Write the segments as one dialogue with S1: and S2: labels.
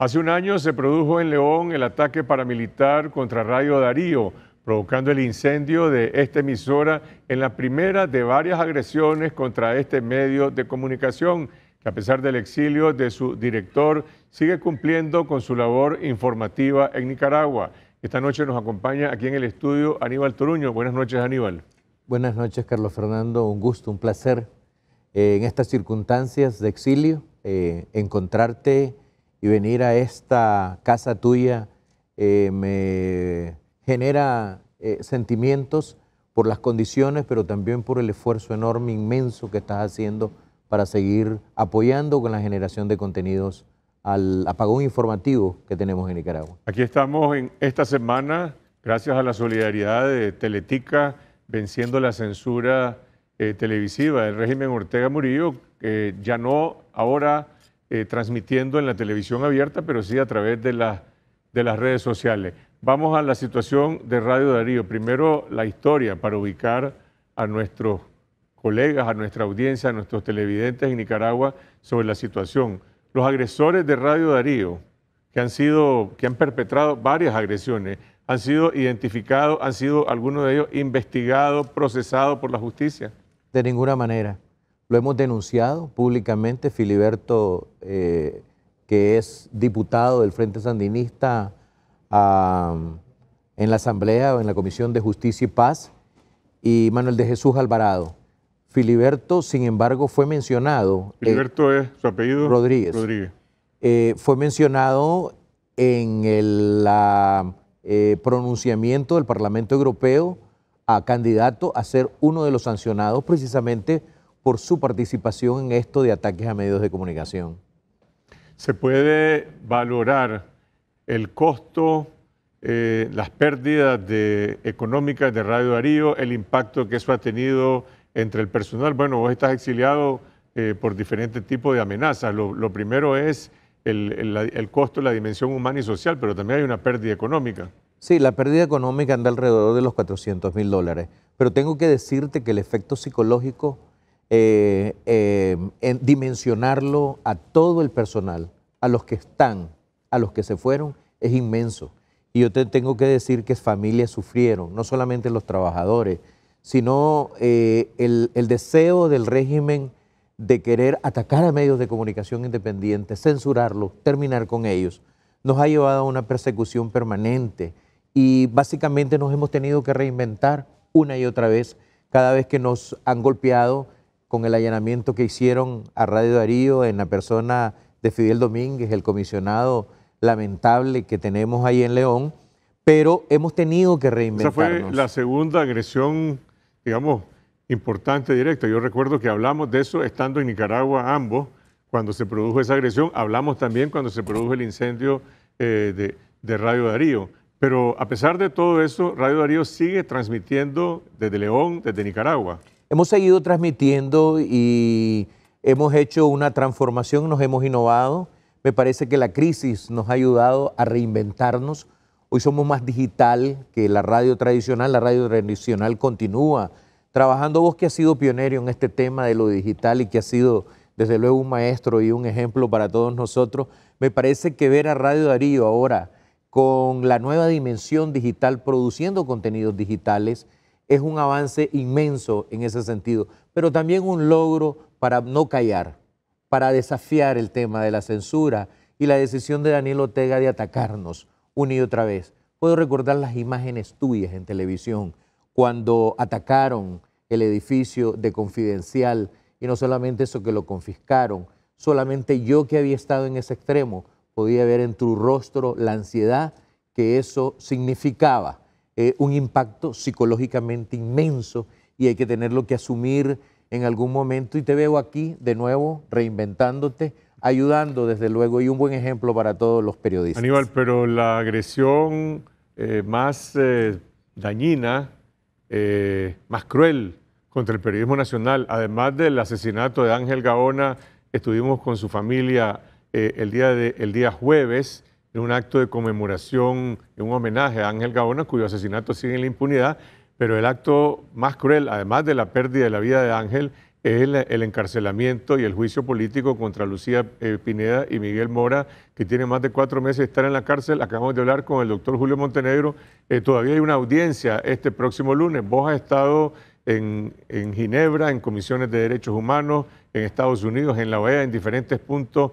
S1: Hace un año se produjo en León el ataque paramilitar contra Radio Darío, provocando el incendio de esta emisora en la primera de varias agresiones contra este medio de comunicación, que a pesar del exilio de su director sigue cumpliendo con su labor informativa en Nicaragua. Esta noche nos acompaña aquí en el estudio Aníbal Toruño. Buenas noches, Aníbal.
S2: Buenas noches, Carlos Fernando. Un gusto, un placer eh, en estas circunstancias de exilio eh, encontrarte y venir a esta casa tuya eh, me genera eh, sentimientos por las condiciones, pero también por el esfuerzo enorme, inmenso que estás haciendo para seguir apoyando con la generación de contenidos al apagón informativo que tenemos en Nicaragua.
S1: Aquí estamos en esta semana, gracias a la solidaridad de Teletica, venciendo la censura eh, televisiva del régimen Ortega Murillo, que ya no ahora eh, transmitiendo en la televisión abierta, pero sí a través de, de las redes sociales. Vamos a la situación de Radio Darío. Primero la historia para ubicar a nuestros colegas, a nuestra audiencia, a nuestros televidentes en Nicaragua sobre la situación. Los agresores de Radio Darío, que han sido, que han perpetrado varias agresiones, han sido identificados, han sido algunos de ellos investigados, procesados por la justicia.
S2: De ninguna manera. Lo hemos denunciado públicamente, Filiberto, eh, que es diputado del Frente Sandinista en la Asamblea o en la Comisión de Justicia y Paz, y Manuel de Jesús Alvarado. Filiberto, sin embargo, fue mencionado. Filiberto
S1: es su apellido.
S2: Rodríguez. Rodríguez. Eh, fue mencionado en el eh, pronunciamiento del Parlamento Europeo a candidato a ser uno de los sancionados precisamente por su participación en esto de ataques a medios de comunicación?
S1: Se puede valorar el costo, eh, las pérdidas económicas de Radio Darío, el impacto que eso ha tenido entre el personal. Bueno, vos estás exiliado eh, por diferentes tipos de amenazas. Lo, primero es el costo, la dimensión humana y social, pero también hay una pérdida económica.
S2: Sí, la pérdida económica anda alrededor de los 400 mil dólares, pero tengo que decirte que el efecto psicológico eh, eh, en dimensionarlo a todo el personal, a los que están, a los que se fueron, es inmenso. Y yo te tengo que decir que familias sufrieron, no solamente los trabajadores, sino eh, el, el, deseo del régimen de querer atacar a medios de comunicación independientes, censurarlos, terminar con ellos, nos ha llevado a una persecución permanente y básicamente nos hemos tenido que reinventar una y otra vez cada vez que nos han golpeado con el allanamiento que hicieron a Radio Darío en la persona de Fidel Domínguez, el comisionado lamentable que tenemos ahí en León, pero hemos tenido que reinventarnos. Esa fue la
S1: segunda agresión, digamos, importante, directa. Yo recuerdo que hablamos de eso estando en Nicaragua ambos, cuando se produjo esa agresión, hablamos también cuando se produjo el incendio eh, de Radio Darío. Pero a pesar de todo eso, Radio Darío sigue transmitiendo desde León, desde Nicaragua.
S2: Hemos seguido transmitiendo y hemos hecho una transformación, nos hemos innovado. Me parece que la crisis nos ha ayudado a reinventarnos. Hoy somos más digital que la radio tradicional. La radio tradicional continúa trabajando. Vos que has sido pionero en este tema de lo digital y que has sido desde luego un maestro y un ejemplo para todos nosotros, me parece que ver a Radio Darío ahora con la nueva dimensión digital, produciendo contenidos digitales, es un avance inmenso en ese sentido, pero también un logro para no callar, para desafiar el tema de la censura y la decisión de Daniel Ortega de atacarnos una y otra vez. Puedo recordar las imágenes tuyas en televisión cuando atacaron el edificio de Confidencial y no solamente eso que lo confiscaron, solamente yo que había estado en ese extremo podía ver en tu rostro la ansiedad que eso significaba eh, un impacto psicológicamente inmenso y hay que tenerlo que asumir en algún momento. Y te veo aquí de nuevo reinventándote, ayudando desde luego y un buen ejemplo para todos los periodistas. Aníbal,
S1: pero la agresión eh, más eh, dañina, más cruel contra el periodismo nacional, además del asesinato de Ángel Gaona, estuvimos con su familia el, día el día jueves en un acto de conmemoración, en un homenaje a Ángel Gabona, cuyo asesinato sigue en la impunidad, pero el acto más cruel, además de la pérdida de la vida de Ángel, es el, encarcelamiento y el juicio político contra Lucía eh, Pineda y Miguel Mora, que tienen más de cuatro meses de estar en la cárcel. Acabamos de hablar con el doctor Julio Montenegro. Eh, todavía hay una audiencia este próximo lunes. Vos has estado en, Ginebra, en comisiones de derechos humanos, en Estados Unidos, en la OEA, en diferentes puntos.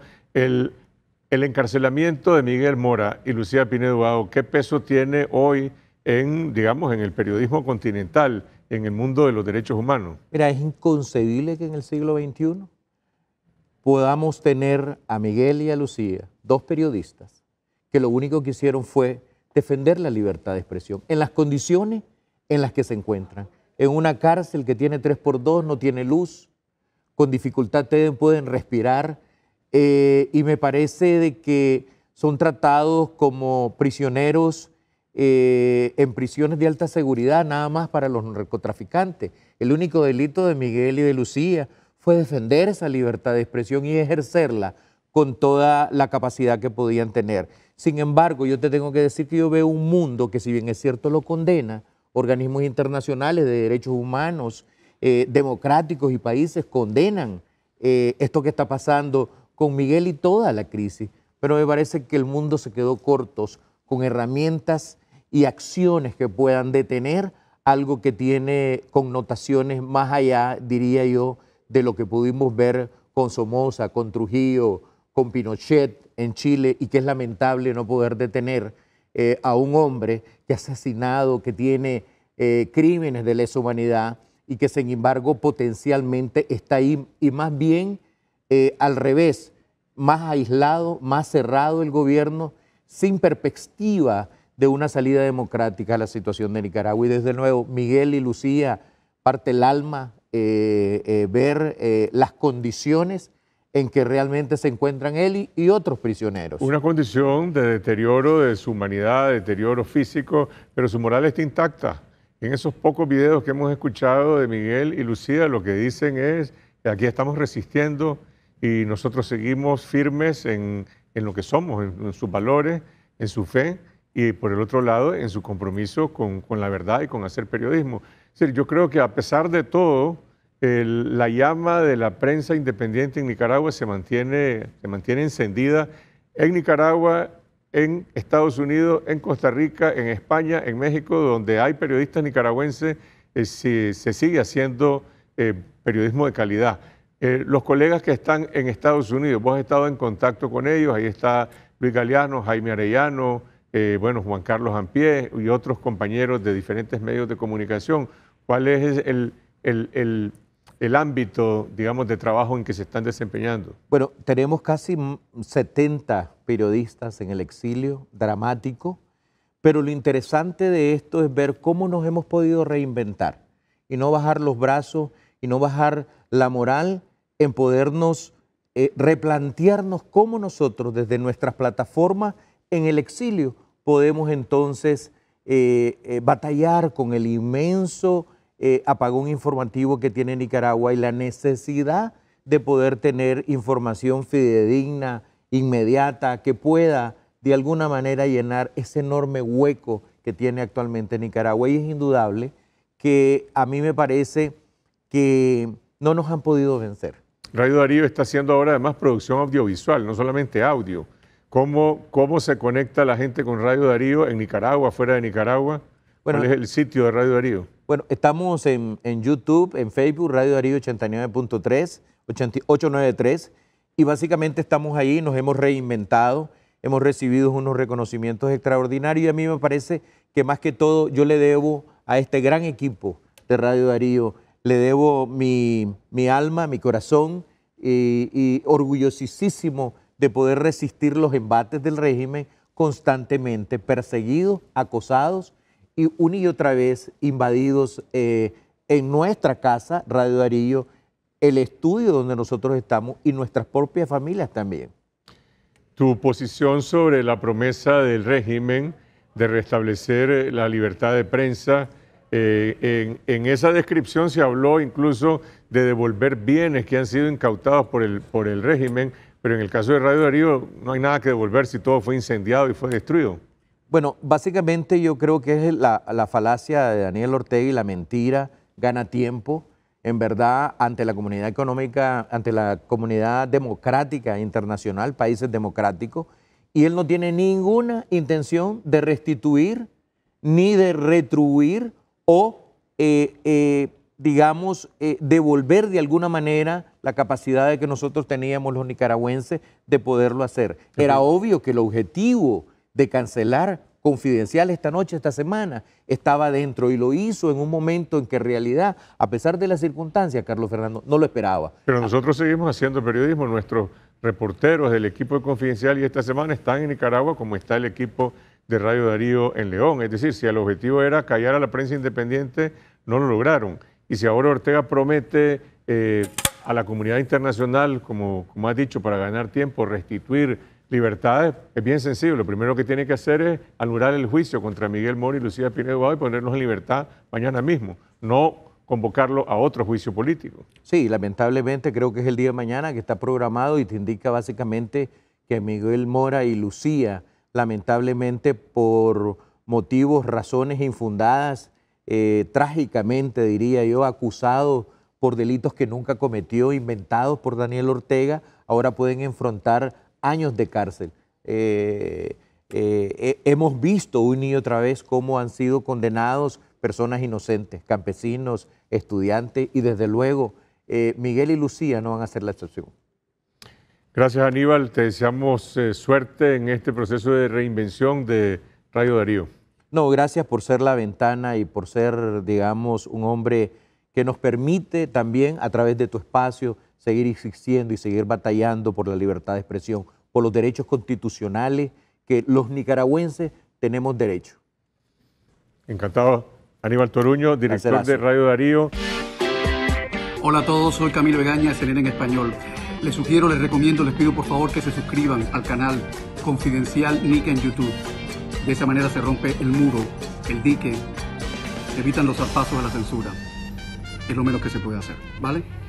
S1: El encarcelamiento de Miguel Mora y Lucía Pinedo ¿qué peso tiene hoy en, digamos, en el periodismo continental, en el mundo de los derechos humanos? Mira, es inconcebible que en el siglo XXI
S2: podamos tener a Miguel y a Lucía, dos periodistas, que lo único que hicieron fue defender la libertad de expresión en las condiciones en las que se encuentran. En una cárcel que tiene 3 por 2 no tiene luz, con dificultad pueden respirar, eh, y me parece de que son tratados como prisioneros eh, en prisiones de alta seguridad, nada más para los narcotraficantes. El único delito de Miguel y de Lucía fue defender esa libertad de expresión y ejercerla con toda la capacidad que podían tener. Sin embargo, yo te tengo que decir que yo veo un mundo que si bien es cierto lo condena, organismos internacionales de derechos humanos, eh, democráticos y países condenan esto que está pasando con Miguel y toda la crisis, pero me parece que el mundo se quedó cortos con herramientas y acciones que puedan detener algo que tiene connotaciones más allá, diría yo, de lo que pudimos ver con Somoza, con Trujillo, con Pinochet en Chile y que es lamentable no poder detener eh, a un hombre que ha asesinado, que tiene eh, crímenes de lesa humanidad y que sin embargo potencialmente está ahí y más bien eh, al revés, más aislado, más cerrado el gobierno, sin perspectiva de una salida democrática a la situación de Nicaragua. Y desde luego, Miguel y Lucía, parte el alma eh, eh, ver las condiciones en que realmente se encuentran él y, otros prisioneros. Una
S1: condición de deterioro de su humanidad, deterioro físico, pero su moral está intacta. En esos pocos videos que hemos escuchado de Miguel y Lucía, lo que dicen es, que aquí estamos resistiendo, y nosotros seguimos firmes en, lo que somos, en, sus valores, en su fe y por el otro lado en su compromiso con, la verdad y con hacer periodismo. yo creo que a pesar de todo, la llama de la prensa independiente en Nicaragua se mantiene, se mantiene encendida en Nicaragua, en Estados Unidos, en Costa Rica, en España, en México, donde hay periodistas nicaragüenses, eh, se sigue haciendo eh, periodismo de calidad. Eh, los colegas que están en Estados Unidos, vos has estado en contacto con ellos, ahí está Luis Galeano, Jaime Arellano, eh, bueno, Juan Carlos Ampié y otros compañeros de diferentes medios de comunicación. ¿Cuál es el, el, el, el, ámbito, digamos, de trabajo en que se están desempeñando?
S2: Bueno, tenemos casi 70 periodistas en el exilio, dramático, pero lo interesante de esto es ver cómo nos hemos podido reinventar y no bajar los brazos y no bajar la moral en podernos eh, replantearnos cómo nosotros desde nuestras plataformas en el exilio podemos entonces eh, eh, batallar con el inmenso apagón informativo que tiene Nicaragua y la necesidad de poder tener información fidedigna, inmediata, que pueda de alguna manera llenar ese enorme hueco que tiene actualmente Nicaragua. Y es indudable que a mí me parece que no nos han podido vencer.
S1: Radio Darío está haciendo ahora además producción audiovisual, no solamente audio. ¿Cómo, cómo se conecta la gente con Radio Darío en Nicaragua, fuera de Nicaragua? ¿Cuál es el sitio de Radio Darío? Bueno, estamos en,
S2: en YouTube, en Facebook, Radio Darío 89.3, 893, y básicamente estamos ahí, nos hemos reinventado, hemos recibido unos reconocimientos extraordinarios y a mí me parece que más que todo yo le debo a este gran equipo de Radio Darío le debo mi, alma, mi corazón y, orgullosísimo de poder resistir los embates del régimen constantemente, perseguidos, acosados y una y otra vez invadidos eh, en nuestra casa, Radio Darío, el estudio donde nosotros estamos y nuestras propias familias también.
S1: Tu posición sobre la promesa del régimen de restablecer la libertad de prensa eh, en, esa descripción se habló incluso de devolver bienes que han sido incautados por el, por el régimen, pero en el caso de Radio Darío no hay nada que devolver si todo fue incendiado y fue destruido.
S2: Bueno, básicamente yo creo que es la, la falacia de Daniel Ortega y la mentira gana tiempo. En verdad, ante la comunidad económica, ante la comunidad democrática internacional, países democráticos, y él no tiene ninguna intención de restituir ni de retribuir o, eh, eh, digamos, eh, devolver de alguna manera la capacidad de que nosotros teníamos los nicaragüenses de poderlo hacer. Era obvio que el objetivo de cancelar confidencial esta noche, esta semana, estaba dentro y lo hizo en un momento en que en realidad,
S1: a pesar de las circunstancias, Carlos Fernando no lo esperaba. Pero nosotros seguimos haciendo periodismo, nuestros reporteros del equipo de Confidencial y esta semana están en Nicaragua como está el equipo de Radio Darío en León. Es decir, si el objetivo era callar a la prensa independiente, no lo lograron. Y si ahora Ortega promete eh, a la comunidad internacional, como, como has dicho, para ganar tiempo, restituir libertades, es bien sensible. Lo primero que tiene que hacer es anular el juicio contra Miguel Mora y Lucía Pinedo y ponernos en libertad mañana mismo. No convocarlo a otro juicio político. Sí, lamentablemente creo que es el día de mañana que está programado y te
S2: indica básicamente que Miguel Mora y Lucía lamentablemente por motivos, razones infundadas, eh, trágicamente diría yo, acusados por delitos que nunca cometió, inventados por Daniel Ortega, ahora pueden enfrentar años de cárcel. Eh, eh, hemos visto un y otra vez cómo han sido condenados personas inocentes, campesinos, estudiantes, y desde luego Miguel y Lucía no van a ser la excepción.
S1: Gracias Aníbal, te deseamos eh, suerte en este proceso de reinvención de Radio Darío. No, gracias por ser la ventana y por ser, digamos, un hombre
S2: que nos permite también a través de tu espacio seguir existiendo y seguir batallando por la libertad de expresión, por los derechos constitucionales que los nicaragüenses tenemos
S1: derecho. Encantado. Aníbal Toruño, director de Radio Darío.
S2: Hola a todos, soy Camilo Egaña, CNN en español. Les sugiero, les recomiendo, les pido por favor que se suscriban al canal Confidencial Nick en YouTube. De esa manera se rompe el muro, el dique, evitan los zarpazos de la censura.
S1: Es lo menos que se puede hacer, ¿vale?